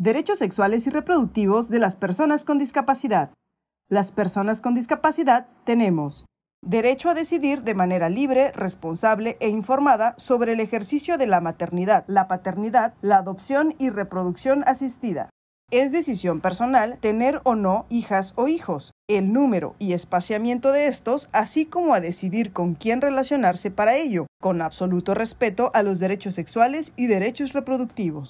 Derechos sexuales y reproductivos de las personas con discapacidad. Las personas con discapacidad tenemos derecho a decidir de manera libre, responsable e informada sobre el ejercicio de la maternidad, la paternidad, la adopción y reproducción asistida. Es decisión personal tener o no hijas o hijos, el número y espaciamiento de estos, así como a decidir con quién relacionarse para ello, con absoluto respeto a los derechos sexuales y derechos reproductivos.